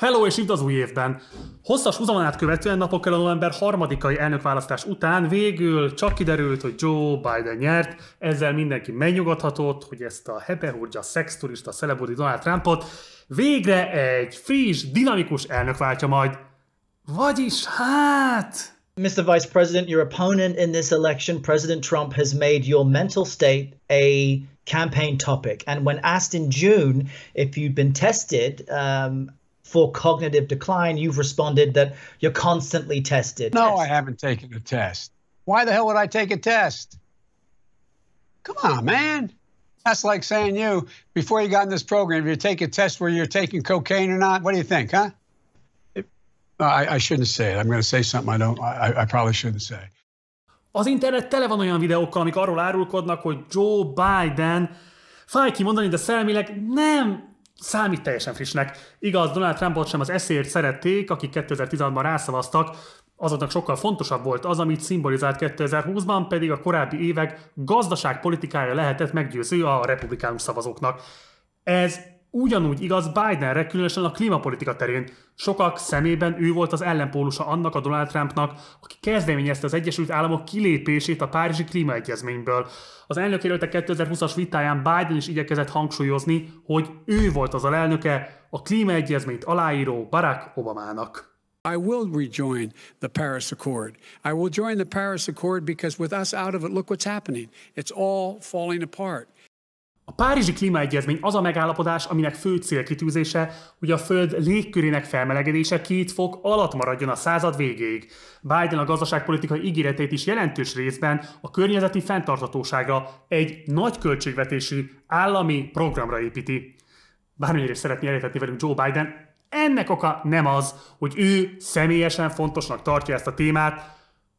Hello és itt az új évben! Hosszas húzamonát követően napokkal a november harmadikai elnökválasztás után végül csak kiderült, hogy Joe Biden nyert, ezzel mindenki megnyugodhatott, hogy ezt a hebehúrgya, szexturista celebudi Donald Trumpot végre egy friss, dinamikus elnök váltja majd. Vagyis hát... Mr. Vice President, your opponent in this election, President Trump, has made your mental state a campaign topic. And when asked in June if you'd been tested um, for cognitive decline, you've responded that you're constantly tested. No, I haven't taken a test. Why the hell would I take a test? Come on, man. That's like saying you, before you got in this program, you take a test where you're taking cocaine or not. What do you think, huh? I, I, shouldn't say it. I'm going to say something I don't, I, I probably shouldn't say. Az internet tele van olyan videókkal, amik arról árulkodnak, hogy Joe Biden, fáj kimondani, de szellmileg nem számít teljesen frissnek. Igaz, Donald Trumpot sem az eszéért szerették, akik 2016-ban rászavaztak, azoknak sokkal fontosabb volt az, amit szimbolizált 2020-ban, pedig a korábbi évek gazdaságpolitikája lehetett meggyőző a republikánus szavazóknak. Ez ugyanúgy igaz Bidenre, különösen a klímapolitika terén. Sokak szemében ő volt az ellenpólusa annak a Donald Trumpnak, aki kezdeményezte az Egyesült Államok kilépését a Párizsi Klímaegyezményből. Az elnökjelöltek 2020-as vitáján Biden is igyekezett hangsúlyozni, hogy ő volt az a alelnöke a klímaegyezményt aláíró Barack Obamának. I will rejoin the Paris Accord. I will join the Paris Accord because with us out of it, look what's happening. It's all falling apart. A Párizsi Klímaegyezmény az a megállapodás, aminek fő célkitűzése, hogy a Föld légkörének felmelegedése két fok alatt maradjon a század végéig. Biden a gazdaságpolitikai ígéretét is jelentős részben a környezeti fenntarthatóságra egy nagy költségvetésű állami programra építi. Bármennyire is szeretné elérhetni velünk Joe Biden, ennek oka nem az, hogy ő személyesen fontosnak tartja ezt a témát,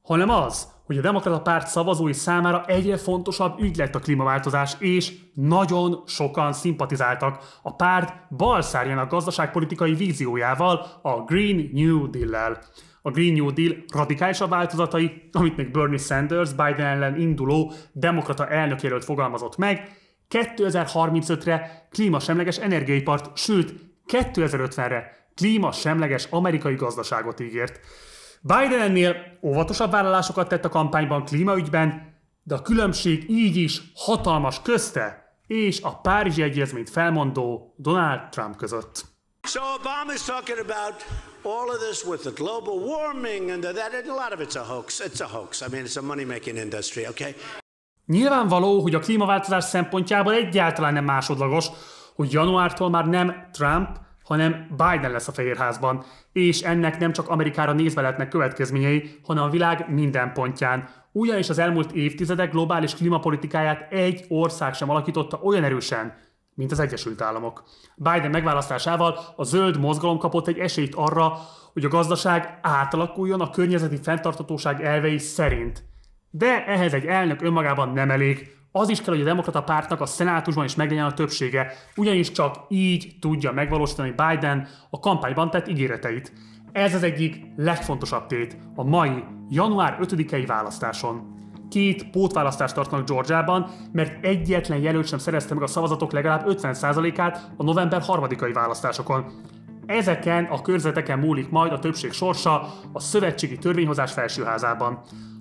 hanem az, hogy a Demokrata Párt szavazói számára egyre fontosabb ügy lett a klímaváltozás, és nagyon sokan szimpatizáltak a párt balszárjának gazdaságpolitikai víziójával, a Green New Deal-lel. A Green New Deal radikálisabb változatai, amit még Bernie Sanders Biden ellen induló demokrata elnökjelölt fogalmazott meg, 2035-re klímasemleges energiaipart, sőt 2050-re klímasemleges amerikai gazdaságot ígért. Biden ennél óvatosabb vállalásokat tett a kampányban klímaügyben, de a különbség így is hatalmas közte és a Párizsi Egyezményt felmondó Donald Trump között. So Obama is talking about all of this with the global warming and the, that, and a lot of it's a hoax. It's a hoax. I mean, it's a money-making industry, okay? Nyilvánvaló, hogy a klímaváltozás szempontjából egyáltalán nem másodlagos, hogy januártól már nem Trump, hanem Biden lesz a Fehérházban, és ennek nem csak Amerikára nézve lehetnek következményei, hanem a világ minden pontján. Ugyanis az elmúlt évtizedek globális klímapolitikáját egy ország sem alakította olyan erősen, mint az Egyesült Államok. Biden megválasztásával a zöld mozgalom kapott egy esélyt arra, hogy a gazdaság átalakuljon a környezeti fenntartatóság elvei szerint. De ehhez egy elnök önmagában nem elég, az is kell, hogy a demokrata pártnak a szenátusban is meglegyen a többsége, ugyanis csak így tudja megvalósítani Biden a kampányban tett ígéreteit. Ez az egyik legfontosabb tét a mai, január 5-i választáson. Két pótválasztást tartanak Georgiában, mert egyetlen jelölt sem szerezte meg a szavazatok legalább 50%-át a november 3-ai választásokon. Ezeken a körzeteken múlik majd a többség sorsa a szövetségi törvényhozás felsőházában.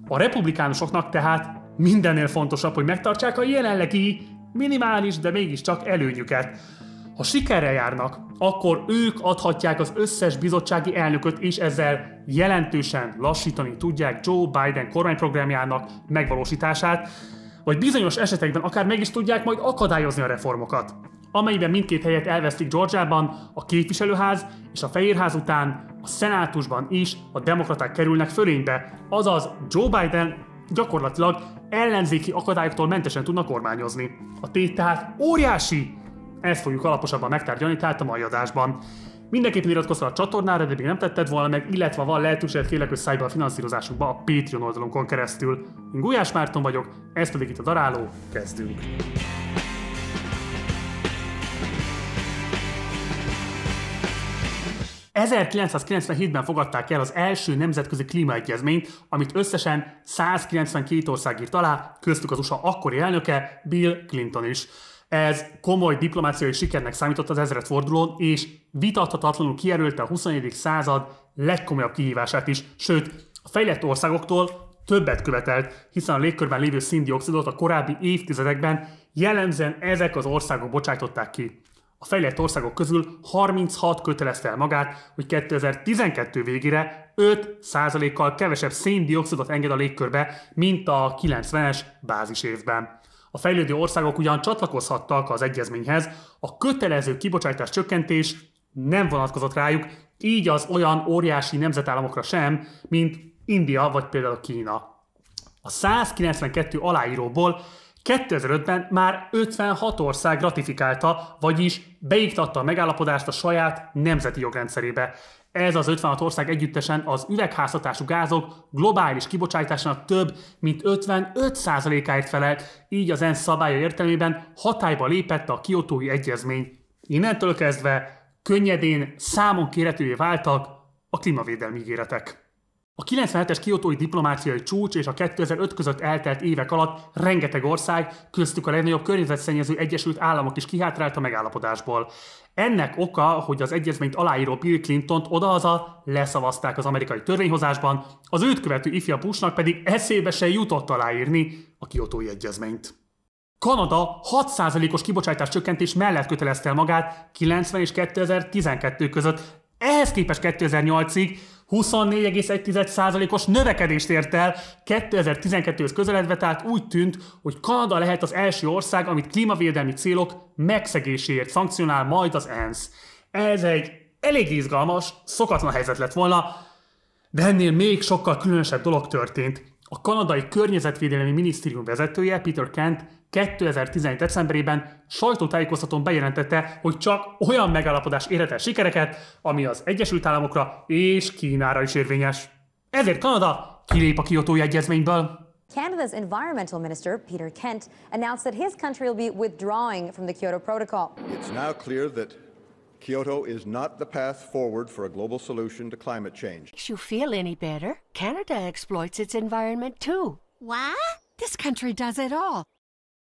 A republikánusoknak tehát mindennél fontosabb, hogy megtartsák a jelenlegi minimális, de mégiscsak előnyüket. Ha sikerrel járnak, akkor ők adhatják az összes bizottsági elnököt, és ezzel jelentősen lassítani tudják Joe Biden kormányprogramjának megvalósítását, vagy bizonyos esetekben akár meg is tudják majd akadályozni a reformokat, amelyben mindkét helyet elvesztik Georgiában, a képviselőház és a fehérház után a szenátusban is a demokraták kerülnek fölénybe, azaz Joe Biden gyakorlatilag ellenzéki akadályoktól mentesen tudnak kormányozni. A tét tehát óriási! Ezt fogjuk alaposabban megtárgyalni tehát a mai adásban. Mindenképpen iratkozz fel a csatornára, de még nem tetted volna meg, illetve van lehetőség kérlek, hogy szállj be a finanszírozásunkba a Patreon oldalunkon keresztül. Én Gulyás Márton vagyok, ez pedig itt a Daráló, kezdünk! 1997-ben fogadták el az első nemzetközi klímaegyezményt, amit összesen 192 ország írt alá, köztük az USA akkori elnöke Bill Clinton is. Ez komoly diplomáciai sikernek számított az ezredfordulón, és vitathatatlanul kijelölte a 21. század legkomolyabb kihívását is, sőt, a fejlett országoktól többet követelt, hiszen a légkörben lévő szindioxidot a korábbi évtizedekben jellemzően ezek az országok bocsájtották ki. A fejlett országok közül 36 kötelezte el magát, hogy 2012 végére 5%-kal kevesebb széndiokszidot enged a légkörbe, mint a 90-es bázis évben. A fejlődő országok ugyan csatlakozhattak az egyezményhez, a kötelező kibocsátás csökkentés nem vonatkozott rájuk, így az olyan óriási nemzetállamokra sem, mint India vagy például Kína. A 192 aláíróból 2005-ben már 56 ország ratifikálta, vagyis beiktatta a megállapodást a saját nemzeti jogrendszerébe. Ez az 56 ország együttesen az üvegházhatású gázok globális kibocsátásának több mint 55%-áért felelt, így az ENSZ szabálya értelmében hatályba lépett a kiotói egyezmény. Innentől kezdve könnyedén számon kérhetővé váltak a klímavédelmi ígéretek. A 97-es kiotói diplomáciai csúcs és a 2005 között eltelt évek alatt rengeteg ország, köztük a legnagyobb környezetszennyező Egyesült Államok is kihátrált a megállapodásból. Ennek oka, hogy az egyezményt aláíró Bill Clinton-t odahaza leszavazták az amerikai törvényhozásban, az őt követő ifja Bushnak pedig eszébe se jutott aláírni a kiotói egyezményt. Kanada 6%-os kibocsátás csökkentés mellett kötelezte magát 90 és 2012 között, ehhez képest 2008-ig 24,1%-os növekedést ért el 2012-höz közeledve, tehát úgy tűnt, hogy Kanada lehet az első ország, amit klímavédelmi célok megszegéséért szankcionál majd az ENSZ. Ez egy elég izgalmas, szokatlan helyzet lett volna, de ennél még sokkal különösebb dolog történt a kanadai környezetvédelmi minisztérium vezetője Peter Kent 2011. decemberében sajtótájékoztatón bejelentette, hogy csak olyan megállapodás érhet el sikereket, ami az Egyesült Államokra és Kínára is érvényes. Ezért Kanada kilép a Kiotói Egyezményből. Canada's Environmental Minister, Peter Kent, announced that his country will be withdrawing from the Kyoto Protocol. It's now clear that Kyoto is not the path forward for a global solution to climate change. Makes you feel any better? Canada exploits its environment too. What? This country does it all.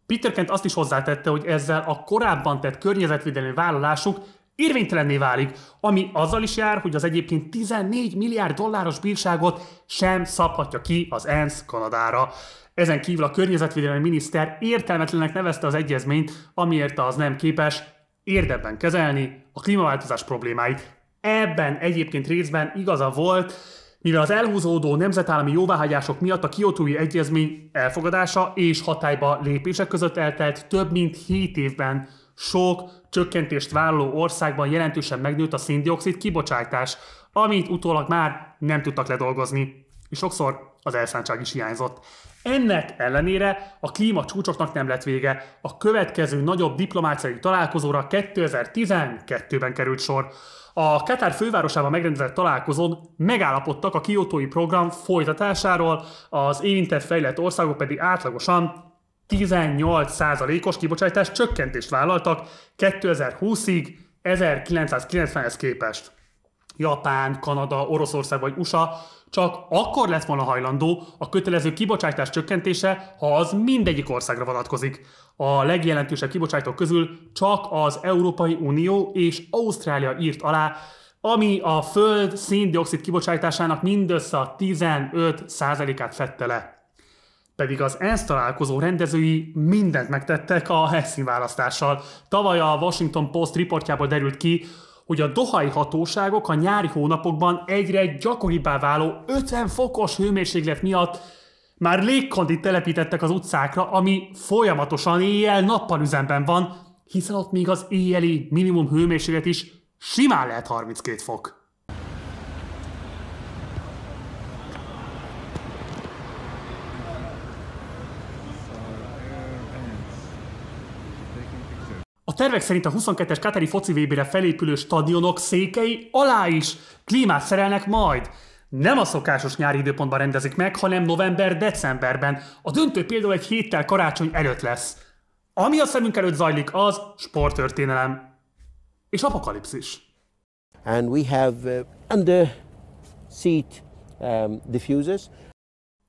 Peter Kent azt is hozzátette, hogy ezzel a korábban tett környezetvédelmi vállalásuk érvénytelenné válik, ami azzal is jár, hogy az egyébként 14 milliárd dolláros bírságot sem szabhatja ki az ENSZ Kanadára. Ezen kívül a környezetvédelmi miniszter értelmetlenek nevezte az egyezményt, amiért az nem képes érdemben kezelni a klímaváltozás problémáit. Ebben egyébként részben igaza volt, mivel az elhúzódó nemzetállami jóváhagyások miatt a kiotói egyezmény elfogadása és hatályba lépések között eltelt több mint 7 évben sok csökkentést vállaló országban jelentősen megnőtt a széndiokszid kibocsátás, amit utólag már nem tudtak ledolgozni. És sokszor az elszántság is hiányzott. Ennek ellenére a csúcsoknak nem lett vége. A következő nagyobb diplomáciai találkozóra 2012-ben került sor. A Katár fővárosában megrendezett találkozón megállapodtak a kiotói program folytatásáról, az érintett fejlett országok pedig átlagosan 18%-os kibocsátás csökkentést vállaltak 2020-ig 1990-hez képest. Japán, Kanada, Oroszország vagy USA csak akkor lesz volna hajlandó a kötelező kibocsátás csökkentése, ha az mindegyik országra vonatkozik. A legjelentősebb kibocsátók közül csak az Európai Unió és Ausztrália írt alá, ami a föld széndiokszid kibocsátásának mindössze a 15%-át fette le. Pedig az ENSZ találkozó rendezői mindent megtettek a helyszínválasztással. Tavaly a Washington Post riportjából derült ki, hogy a dohai hatóságok a nyári hónapokban egyre gyakoribbá váló 50 fokos hőmérséklet miatt már légkondit telepítettek az utcákra, ami folyamatosan éjjel-nappal üzemben van, hiszen ott még az éjjeli minimum hőmérséklet is simán lehet 32 fok. tervek szerint a 22-es Katari foci VB-re felépülő stadionok székei alá is klímát szerelnek majd. Nem a szokásos nyári időpontban rendezik meg, hanem november-decemberben. A döntő például egy héttel karácsony előtt lesz. Ami a szemünk előtt zajlik, az sporttörténelem. És apokalipszis. And we have uh, under seat um, diffusers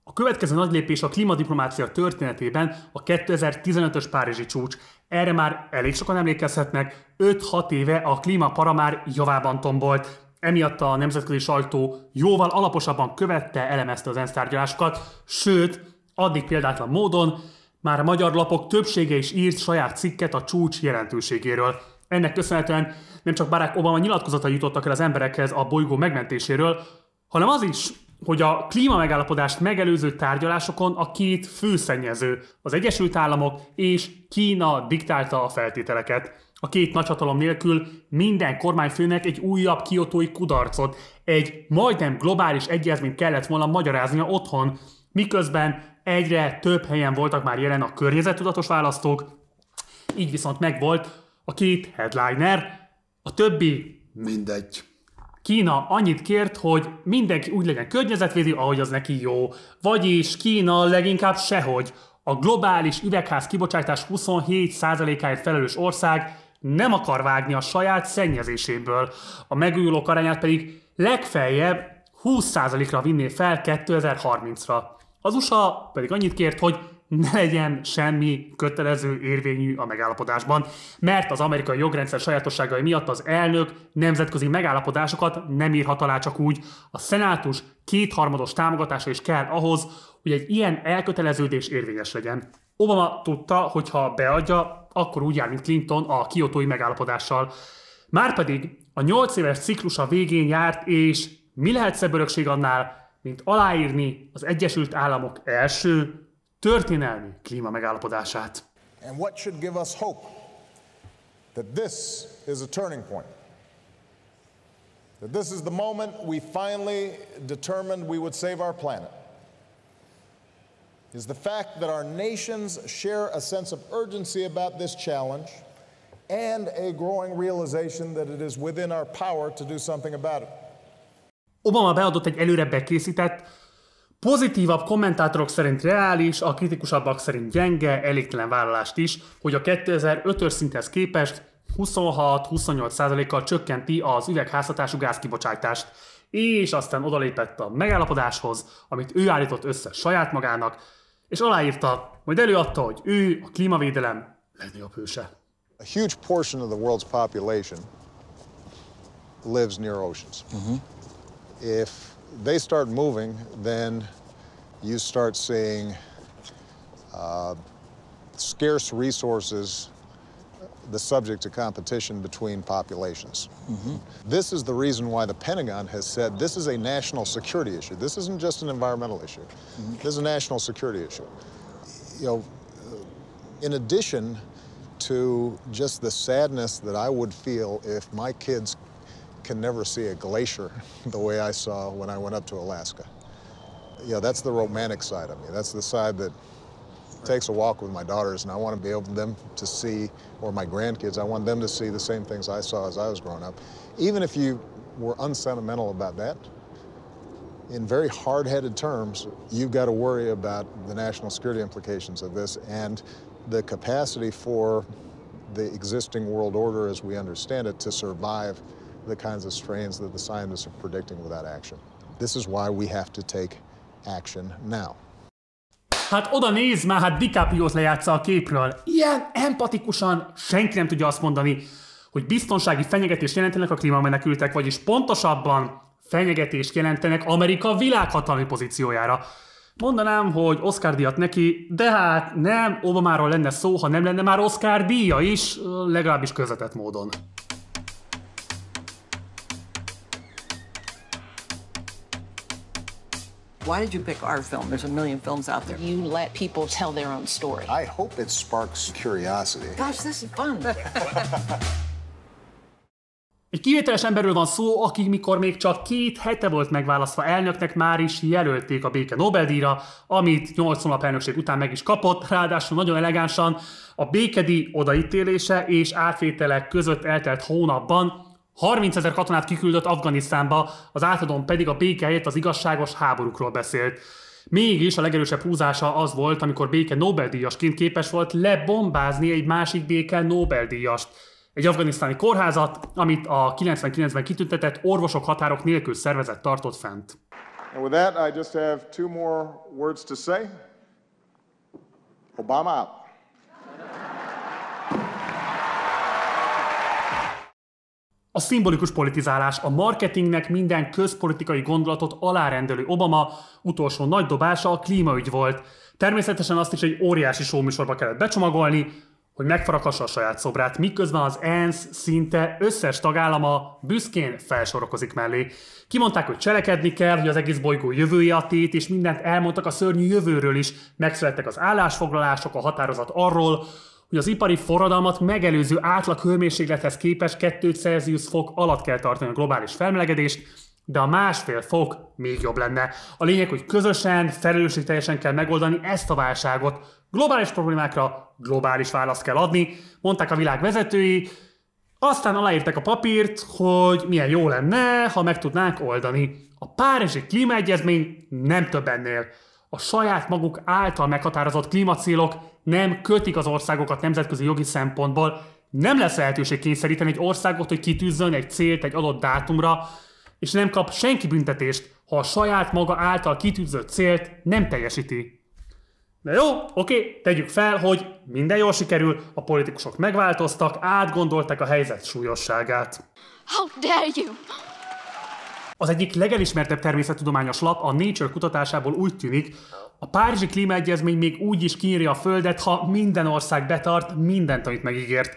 a következő nagy lépés a klímadiplomácia történetében a 2015-ös Párizsi csúcs. Erre már elég sokan emlékezhetnek, 5-6 éve a klímapara már javában tombolt. Emiatt a nemzetközi sajtó jóval alaposabban követte, elemezte az ENSZ tárgyalásokat, sőt, addig példátlan módon már a magyar lapok többsége is írt saját cikket a csúcs jelentőségéről. Ennek köszönhetően nem csak Barack Obama nyilatkozata jutottak el az emberekhez a bolygó megmentéséről, hanem az is, hogy a klímamegállapodást megelőző tárgyalásokon a két főszennyező, az Egyesült Államok és Kína diktálta a feltételeket. A két nagyhatalom nélkül minden kormányfőnek egy újabb kiotói kudarcot, egy majdnem globális egyezményt kellett volna magyaráznia otthon, miközben egyre több helyen voltak már jelen a környezettudatos választók, így viszont megvolt a két headliner, a többi mindegy. Kína annyit kért, hogy mindenki úgy legyen környezetvédő, ahogy az neki jó. Vagyis Kína leginkább sehogy. A globális üvegház kibocsátás 27%-áért felelős ország nem akar vágni a saját szennyezéséből. A megújulók arányát pedig legfeljebb 20%-ra vinné fel 2030-ra. Az USA pedig annyit kért, hogy ne legyen semmi kötelező érvényű a megállapodásban, mert az amerikai jogrendszer sajátosságai miatt az elnök nemzetközi megállapodásokat nem írhat alá csak úgy. A szenátus kétharmados támogatása is kell ahhoz, hogy egy ilyen elköteleződés érvényes legyen. Obama tudta, hogy ha beadja, akkor úgy jár, mint Clinton a kiotói megállapodással. Márpedig a 8 éves ciklusa végén járt, és mi lehet szebb örökség annál, mint aláírni az Egyesült Államok első történelmi klíma megállapodását. And what should give us hope that this is a turning point. That this is the moment we finally determined we would save our planet is the fact that our nations share a sense of urgency about this challenge and a growing realization that it is within our power to do something about it. Obama beadott egy előre bekészített, Pozitívabb kommentátorok szerint reális, a kritikusabbak szerint gyenge, elégtelen vállalást is, hogy a 2005-ös szinthez képest 26-28%-kal csökkenti az üvegházhatású gázkibocsátást, és aztán odalépett a megállapodáshoz, amit ő állított össze saját magának, és aláírta, majd előadta, hogy ő a klímavédelem legnagyobb hőse. A huge portion of the world's population lives near oceans. Mm-hmm. If they start moving, then you start seeing uh, scarce resources the subject to competition between populations. Mm -hmm. This is the reason why the Pentagon has said this is a national security issue. This isn't just an environmental issue. Mm -hmm. This is a national security issue. You know, uh, in addition to just the sadness that I would feel if my kids can never see a glacier the way I saw when I went up to Alaska. Yeah, that's the romantic side of me. That's the side that takes a walk with my daughters, and I want to be able to them to see, or my grandkids, I want them to see the same things I saw as I was growing up. Even if you were unsentimental about that, in very hard-headed terms, you've got to worry about the national security implications of this and the capacity for the existing world order as we understand it to survive the kinds of strains that the scientists are predicting that action. This is why we have to take action now. Hát oda néz már, hát DiCaprio-t lejátsza a képről. Ilyen empatikusan senki nem tudja azt mondani, hogy biztonsági fenyegetést jelentenek a klímamenekültek, vagyis pontosabban fenyegetést jelentenek Amerika világhatalmi pozíciójára. Mondanám, hogy Oscar díjat neki, de hát nem Obamáról lenne szó, ha nem lenne már Oscar díja is, legalábbis közvetett módon. Why did you pick our film? There's a million films out there. You let people tell their own story. I hope it sparks curiosity. Gosh, this is fun. Egy kivételes emberről van szó, akik mikor még csak két hete volt megválasztva elnöknek, már is jelölték a béke Nobel-díjra, amit 8 hónap elnökség után meg is kapott, ráadásul nagyon elegánsan a békedi odaítélése és átvételek között eltelt hónapban 30 ezer katonát kiküldött Afganisztánba, az átadón pedig a béke az igazságos háborúkról beszélt. Mégis a legerősebb húzása az volt, amikor béke Nobel-díjasként képes volt lebombázni egy másik béke Nobel-díjast. Egy afganisztáni kórházat, amit a 99-ben kitüntetett orvosok határok nélkül szervezet tartott fent. And with that, I just have two more words to say. Obama out. a szimbolikus politizálás, a marketingnek minden közpolitikai gondolatot alárendelő Obama utolsó nagy dobása a klímaügy volt. Természetesen azt is egy óriási showműsorba kellett becsomagolni, hogy megfarakassa a saját szobrát, miközben az ENSZ szinte összes tagállama büszkén felsorokozik mellé. Kimondták, hogy cselekedni kell, hogy az egész bolygó jövője a tét, és mindent elmondtak a szörnyű jövőről is. Megszülettek az állásfoglalások, a határozat arról, hogy az ipari forradalmat megelőző átlag hőmérséklethez képest 2 Celsius fok alatt kell tartani a globális felmelegedést, de a másfél fok még jobb lenne. A lényeg, hogy közösen, felelősségteljesen kell megoldani ezt a válságot. Globális problémákra globális választ kell adni, mondták a világ vezetői, aztán aláírták a papírt, hogy milyen jó lenne, ha meg tudnánk oldani. A Párizsi Klímaegyezmény nem több ennél a saját maguk által meghatározott klímacélok nem kötik az országokat nemzetközi jogi szempontból, nem lesz lehetőség kényszeríteni egy országot, hogy kitűzzön egy célt egy adott dátumra, és nem kap senki büntetést, ha a saját maga által kitűzött célt nem teljesíti. Na jó, oké, tegyük fel, hogy minden jól sikerül, a politikusok megváltoztak, átgondolták a helyzet súlyosságát. How dare you! Az egyik legelismertebb természettudományos lap, a Nature kutatásából úgy tűnik, a Párizsi Klímaegyezmény még úgy is kiírja a Földet, ha minden ország betart mindent, amit megígért.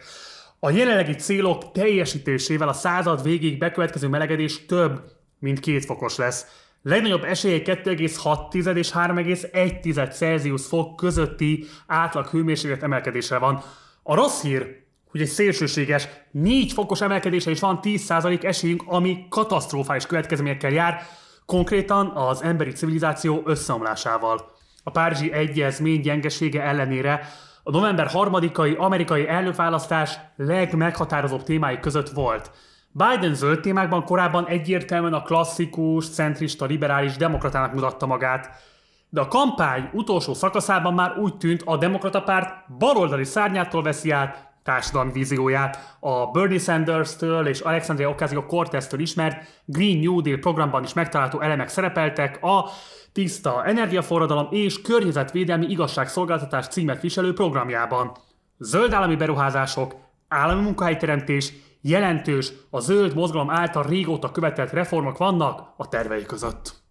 A jelenlegi célok teljesítésével a század végig bekövetkező melegedés több, mint két fokos lesz. Legnagyobb esélye 2,6 és 3,1 Celsius fok közötti átlag hőmérséklet emelkedésre van. A rossz hír, hogy egy szélsőséges, 4 fokos emelkedése is van 10% esélyünk, ami katasztrofális következményekkel jár, konkrétan az emberi civilizáció összeomlásával. A Párizsi Egyezmény gyengesége ellenére a november 3-ai amerikai elnökválasztás legmeghatározóbb témái között volt. Biden zöld témákban korábban egyértelműen a klasszikus, centrista, liberális demokratának mutatta magát, de a kampány utolsó szakaszában már úgy tűnt, a demokrata párt baloldali szárnyától veszi át, társadalmi vízióját a Bernie Sanders-től és Alexandria Ocasio-Cortez-től ismert Green New Deal programban is megtalálható elemek szerepeltek a tiszta energiaforradalom és környezetvédelmi igazságszolgáltatás címet viselő programjában. Zöld állami beruházások, állami munkahelyteremtés, jelentős, a zöld mozgalom által régóta követelt reformok vannak a tervei között.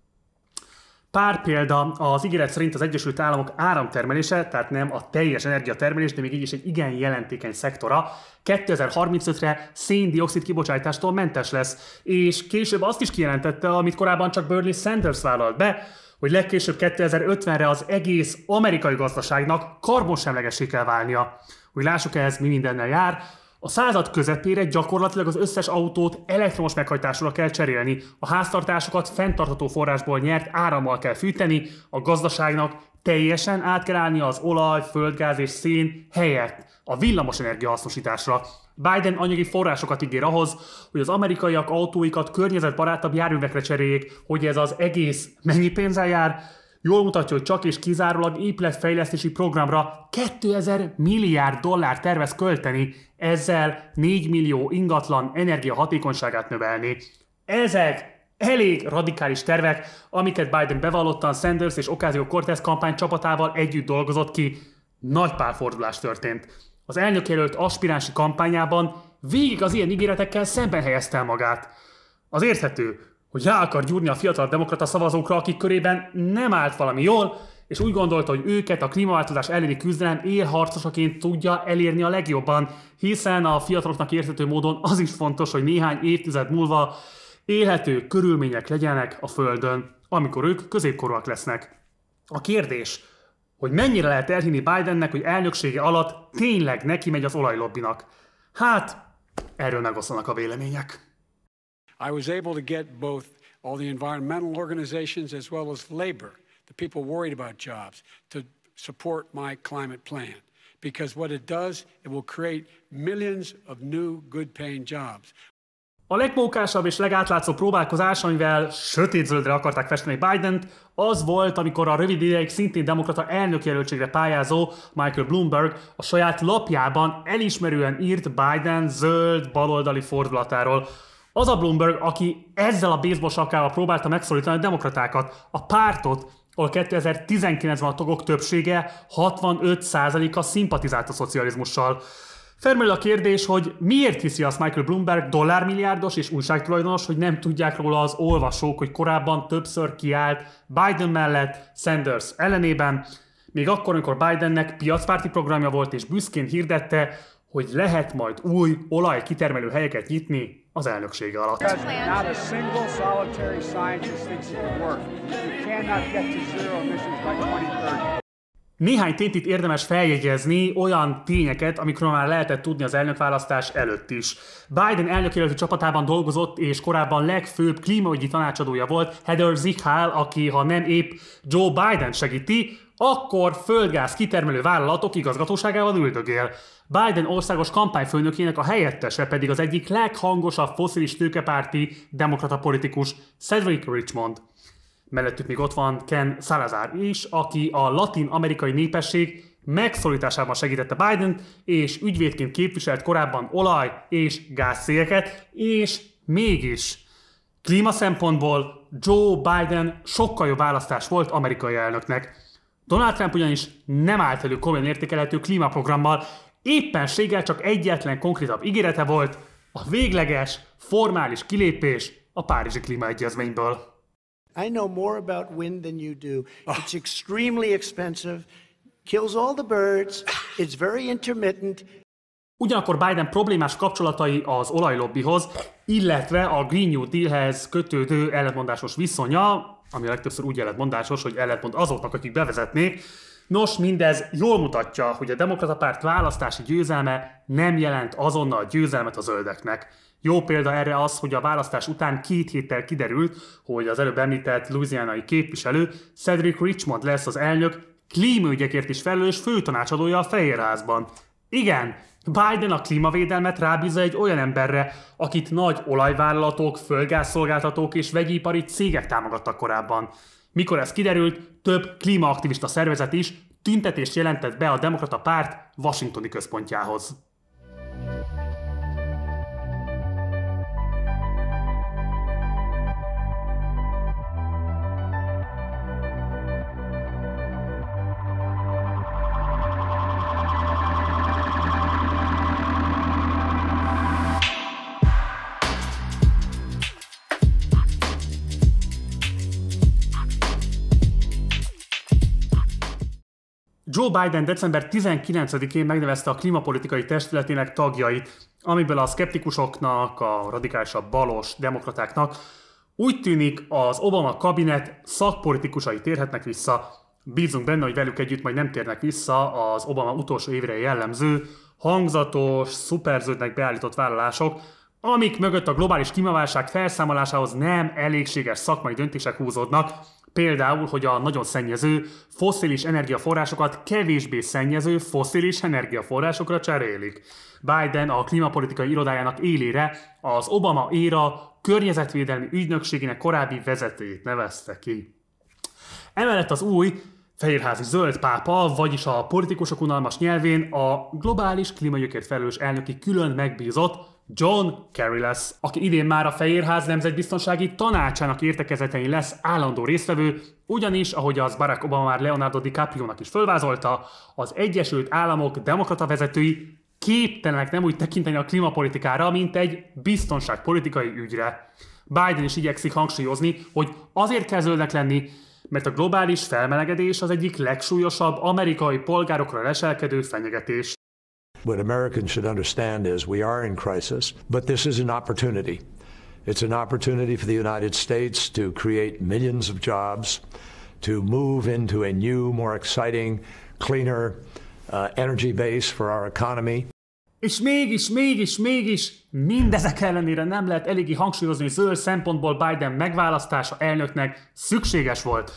Pár példa az ígéret szerint az Egyesült Államok áramtermelése, tehát nem a teljes energiatermelés, de még így is egy igen jelentékeny szektora, 2035-re széndiokszid kibocsátástól mentes lesz. És később azt is kijelentette, amit korábban csak Bernie Sanders vállalt be, hogy legkésőbb 2050-re az egész amerikai gazdaságnak karbonsemlegesé kell válnia. Hogy lássuk ehhez, mi mindennel jár, a század közepére gyakorlatilag az összes autót elektromos meghajtásúra kell cserélni, a háztartásokat fenntartható forrásból nyert árammal kell fűteni, a gazdaságnak teljesen át kell állni az olaj, földgáz és szén helyett a villamos energia hasznosításra. Biden anyagi forrásokat ígér ahhoz, hogy az amerikaiak autóikat környezetbarátabb járművekre cseréljék, hogy ez az egész mennyi pénzzel jár, jól mutatja, hogy csak és kizárólag épületfejlesztési programra 2000 milliárd dollár tervez költeni, ezzel 4 millió ingatlan energiahatékonyságát növelni. Ezek elég radikális tervek, amiket Biden bevallottan Sanders és Ocasio-Cortez kampány csapatával együtt dolgozott ki. Nagy párfordulás történt. Az elnök jelölt aspiránsi kampányában végig az ilyen ígéretekkel szemben helyezte magát. Az érthető, hogy rá akar gyúrni a fiatal demokrata szavazókra, akik körében nem állt valami jól, és úgy gondolta, hogy őket a klímaváltozás elleni küzdelem élharcosaként tudja elérni a legjobban, hiszen a fiataloknak érthető módon az is fontos, hogy néhány évtized múlva élhető körülmények legyenek a Földön, amikor ők középkorúak lesznek. A kérdés, hogy mennyire lehet elhinni Bidennek, hogy elnöksége alatt tényleg neki megy az olajlobbinak? Hát, erről megoszlanak a vélemények. I was able to get both all the environmental organizations as well as labor, the people worried about jobs, to support my climate plan. Because what it does, it will create millions of new good paying jobs. A legmókásabb és legátlátszóbb próbálkozás, amivel sötétzöldre akarták festeni biden az volt, amikor a rövid ideig szintén demokrata elnökjelöltségre pályázó Michael Bloomberg a saját lapjában elismerően írt Biden zöld baloldali fordulatáról. Az a Bloomberg, aki ezzel a baseball sapkával próbálta megszólítani a demokratákat, a pártot, ahol 2019-ben a tagok többsége 65%-a szimpatizált a szocializmussal. Felmerül a kérdés, hogy miért hiszi azt Michael Bloomberg, dollármilliárdos és újságtulajdonos, hogy nem tudják róla az olvasók, hogy korábban többször kiállt Biden mellett, Sanders ellenében, még akkor, amikor Bidennek piacpárti programja volt és büszkén hirdette, hogy lehet majd új olajkitermelő helyeket nyitni az elnöksége alatt. Néhány tényt itt érdemes feljegyezni, olyan tényeket, amikről már lehetett tudni az elnökválasztás előtt is. Biden elnökjelölti csapatában dolgozott, és korábban legfőbb klímaügyi tanácsadója volt Heather Zichal, aki ha nem épp Joe Biden segíti, akkor földgáz kitermelő vállalatok igazgatóságával üldögél. Biden országos kampányfőnökének a helyettese pedig az egyik leghangosabb foszilis tőkepárti demokrata politikus Cedric Richmond. Mellettük még ott van Ken Salazar is, aki a latin-amerikai népesség megszólításában segítette biden és ügyvédként képviselt korábban olaj- és gázszégeket, és mégis klíma szempontból Joe Biden sokkal jobb választás volt amerikai elnöknek. Donald Trump ugyanis nem állt elő komolyan értékelhető klímaprogrammal, éppenséggel csak egyetlen konkrétabb ígérete volt, a végleges, formális kilépés a Párizsi Klímaegyezményből. I know more about wind than you do. It's extremely expensive, kills all the birds, it's very intermittent. Ugyanakkor Biden problémás kapcsolatai az olajlobbihoz, illetve a Green New Dealhez kötődő ellentmondásos viszonya ami a legtöbbször úgy ellentmondásos, hogy ellentmond azoknak, akik bevezetnék. Nos, mindez jól mutatja, hogy a Demokrata Párt választási győzelme nem jelent azonnal győzelmet a zöldeknek. Jó példa erre az, hogy a választás után két héttel kiderült, hogy az előbb említett louisianai képviselő Cedric Richmond lesz az elnök klímaügyekért is felelős főtanácsadója a Fehérházban. Igen, Biden a klímavédelmet rábízza egy olyan emberre, akit nagy olajvállalatok, földgázszolgáltatók és vegyipari cégek támogattak korábban. Mikor ez kiderült, több klímaaktivista szervezet is tüntetést jelentett be a demokrata párt Washingtoni központjához. Joe Biden december 19-én megnevezte a klímapolitikai testületének tagjait, amiből a szkeptikusoknak, a radikálisabb balos demokratáknak úgy tűnik az Obama kabinet szakpolitikusai térhetnek vissza. Bízunk benne, hogy velük együtt majd nem térnek vissza az Obama utolsó évre jellemző, hangzatos, szuperződnek beállított vállalások, amik mögött a globális klímaválság felszámolásához nem elégséges szakmai döntések húzódnak, Például, hogy a nagyon szennyező foszilis energiaforrásokat kevésbé szennyező foszilis energiaforrásokra cserélik. Biden a klímapolitikai irodájának élére az Obama éra környezetvédelmi ügynökségének korábbi vezetőjét nevezte ki. Emellett az új fehérházi zöld pápa, vagyis a politikusok unalmas nyelvén a globális klímajökért felelős elnöki külön megbízott John Kerry lesz, aki idén már a Fehérház nemzetbiztonsági tanácsának értekezetein lesz állandó résztvevő, ugyanis, ahogy az Barack Obama már Leonardo DiCaprio-nak is fölvázolta, az Egyesült Államok demokrata vezetői képtelenek nem úgy tekinteni a klímapolitikára, mint egy biztonságpolitikai ügyre. Biden is igyekszik hangsúlyozni, hogy azért kell zöldnek lenni, mert a globális felmelegedés az egyik legsúlyosabb amerikai polgárokra leselkedő fenyegetés. What Americans should understand is we are in crisis, but this is an opportunity. It's an opportunity for the United States to create millions of jobs, to move into a new, more exciting, cleaner uh, energy base for our economy. És mégis, mégis, mégis mindezek ellenére nem lehet eléggé hangsúlyozni, hogy zöld szempontból Biden megválasztása elnöknek szükséges volt.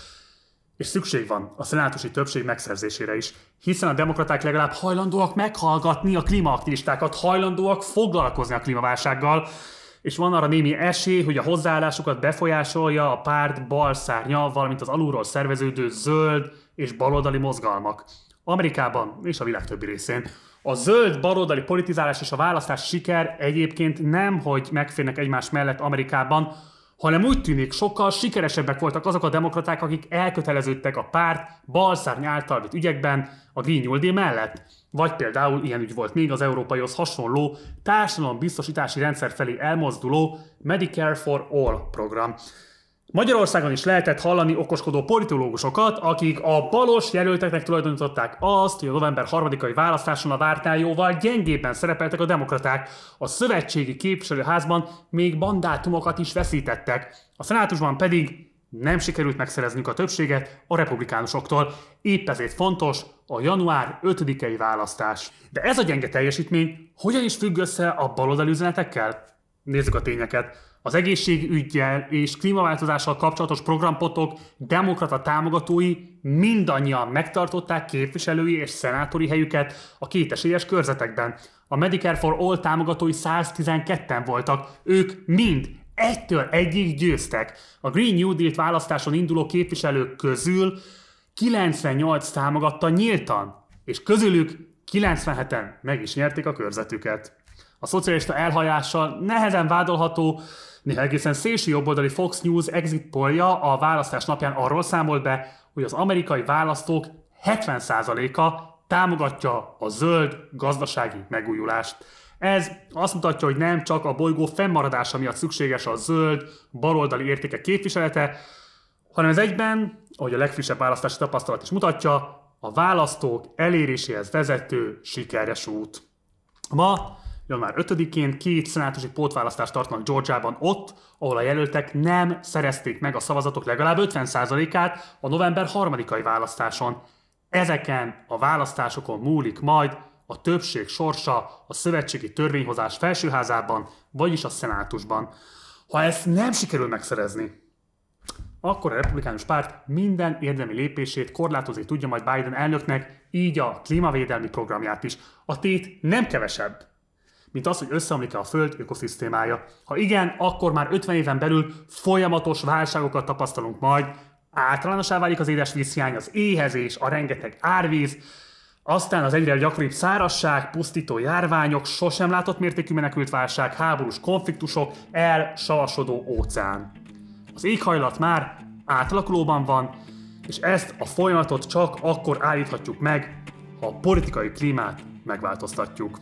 És szükség van a szenátusi többség megszerzésére is, hiszen a demokraták legalább hajlandóak meghallgatni a klímaaktivistákat, hajlandóak foglalkozni a klímaválsággal, és van arra némi esély, hogy a hozzáállásukat befolyásolja a párt balszárnya, valamint az alulról szerveződő zöld és baloldali mozgalmak. Amerikában és a világ többi részén. A zöld baloldali politizálás és a választás siker egyébként nem, hogy megférnek egymás mellett Amerikában, hanem úgy tűnik, sokkal sikeresebbek voltak azok a demokraták, akik elköteleződtek a párt balszárny által vitt ügyekben a Green New Deal mellett. Vagy például ilyen ügy volt még az európaihoz hasonló társadalombiztosítási rendszer felé elmozduló Medicare for All program. Magyarországon is lehetett hallani okoskodó politológusokat, akik a balos jelölteknek tulajdonították azt, hogy a november 3-ai választáson a vártnál jóval gyengébben szerepeltek a demokraták. A szövetségi képviselőházban még mandátumokat is veszítettek, a szenátusban pedig nem sikerült megszereznünk a többséget a republikánusoktól. Épp ezért fontos a január 5-i választás. De ez a gyenge teljesítmény hogyan is függ össze a baloldali üzenetekkel? Nézzük a tényeket az egészségügyel és klímaváltozással kapcsolatos programpotok demokrata támogatói mindannyian megtartották képviselői és szenátori helyüket a kétesélyes körzetekben. A Medicare for All támogatói 112-en voltak, ők mind egytől egyig győztek. A Green New Deal-t választáson induló képviselők közül 98 támogatta nyíltan, és közülük 97-en meg is nyerték a körzetüket a szocialista elhajással nehezen vádolható, néha egészen szélső jobboldali Fox News exit polja a választás napján arról számolt be, hogy az amerikai választók 70%-a támogatja a zöld gazdasági megújulást. Ez azt mutatja, hogy nem csak a bolygó fennmaradása miatt szükséges a zöld, baloldali értékek képviselete, hanem ez egyben, ahogy a legfrissebb választási tapasztalat is mutatja, a választók eléréséhez vezető sikeres út. Ma január 5-én két szenátusi pótválasztást tartanak Georgiában ott, ahol a jelöltek nem szerezték meg a szavazatok legalább 50%-át a november 3-ai választáson. Ezeken a választásokon múlik majd a többség sorsa a szövetségi törvényhozás felsőházában, vagyis a szenátusban. Ha ezt nem sikerül megszerezni, akkor a republikánus párt minden érdemi lépését korlátozni tudja majd Biden elnöknek, így a klímavédelmi programját is. A tét nem kevesebb, mint az, hogy összeomlik-e a Föld ökoszisztémája. Ha igen, akkor már 50 éven belül folyamatos válságokat tapasztalunk majd, általánosá válik az édes vízhiány, az éhezés, a rengeteg árvíz, aztán az egyre gyakoribb szárasság, pusztító járványok, sosem látott mértékű menekült válság, háborús konfliktusok, elsavasodó óceán. Az éghajlat már átalakulóban van, és ezt a folyamatot csak akkor állíthatjuk meg, ha a politikai klímát megváltoztatjuk.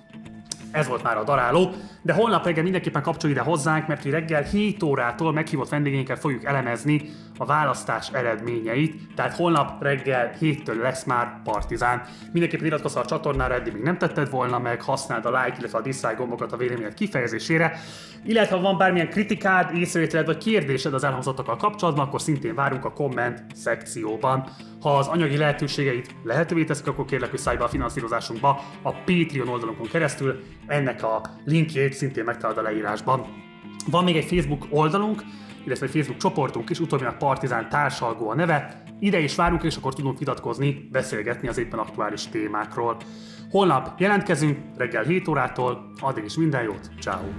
Ez volt már a daráló, de holnap reggel mindenképpen kapcsolj ide hozzánk, mert hogy reggel 7 órától meghívott vendégeinkkel fogjuk elemezni a választás eredményeit, tehát holnap reggel héttől lesz már Partizán. Mindenképpen iratkozz a csatornára, eddig még nem tetted volna meg, használd a like, illetve a dislike gombokat a véleményed kifejezésére, illetve ha van bármilyen kritikád, észrevételed vagy kérdésed az elhangzottakkal kapcsolatban, akkor szintén várunk a komment szekcióban. Ha az anyagi lehetőségeit lehetővé teszik, akkor kérlek, hogy be a finanszírozásunkba a Patreon oldalunkon keresztül. Ennek a linkjét szintén megtalálod a leírásban. Van még egy Facebook oldalunk, illetve egy Facebook csoportunk is, utóbbi a Partizán társalgó a neve. Ide is várunk, és akkor tudunk vitatkozni, beszélgetni az éppen aktuális témákról. Holnap jelentkezünk, reggel 7 órától, addig is minden jót, ciao.